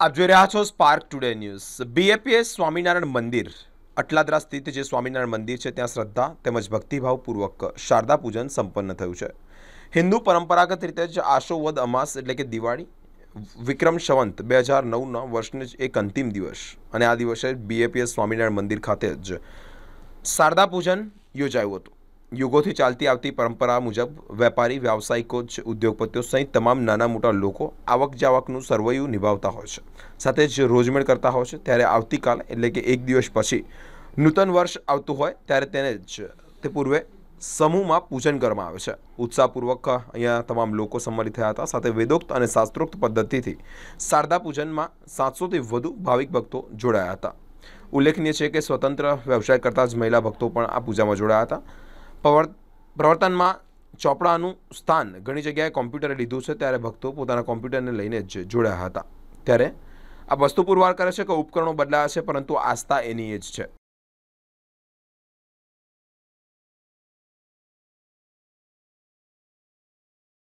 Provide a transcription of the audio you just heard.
આપ જોઈ રહ્યા છો Spark Today News BAPS Swaminarayan મંદિર અટલાદરા સ્થિત જે સ્વામિનારાયણ મંદિર છે ત્યાં શ્રદ્ધા તેમજ ભક્તિભાવપૂર્વક શારદા પૂજન સંપન્ન થયું છે હિન્દુ પરંપરાગત રીતે જ આશોવદ અમાસ એટલે કે દિવાળી વિક્રમ સંવંત બે હજાર નવના વર્ષનો જ એક અંતિમ દિવસ અને આ દિવસે બીએપીએસ સ્વામિનારાયણ મંદિર ખાતે જ શારદા પૂજન યોજાયું હતું યુગોથી ચાલતી આવતી પરંપરા મુજબ વેપારી વ્યાવસાયિકો જ ઉદ્યોગપતિઓ સહિત તમામ નાના મોટા લોકો આવક જાવકનું સર્વૈયું નિભાવતા હોય છે સાથે જ રોજમેળ કરતા હોય છે ત્યારે આવતીકાલ એટલે કે એક દિવસ પછી નૂતન વર્ષ આવતું હોય ત્યારે તેને જ તે પૂર્વે સમૂહમાં પૂજન કરવામાં આવે છે ઉત્સાહપૂર્વક અહીંયા તમામ લોકો સંમલિત થયા હતા સાથે વેદોક્ત અને શાસ્ત્રોક્ત પદ્ધતિથી શારદા પૂજનમાં સાતસોથી વધુ ભાવિક ભક્તો જોડાયા હતા ઉલ્લેખનીય છે કે સ્વતંત્ર વ્યવસાય કરતા જ મહિલા ભક્તો પણ આ પૂજામાં જોડાયા હતા પ્રવર્તનમાં ચોપડાનું સ્થાન ઘણી જગ્યાએ કોમ્પ્યુટરે લીધું છે ત્યારે ભક્તો પોતાના કોમ્પ્યુટરને લઈને જ જોડ્યા હતા ત્યારે આ વસ્તુ પુરવાર કરે છે કે ઉપકરણો બદલાયા છે પરંતુ આસ્થા એની એ જ છે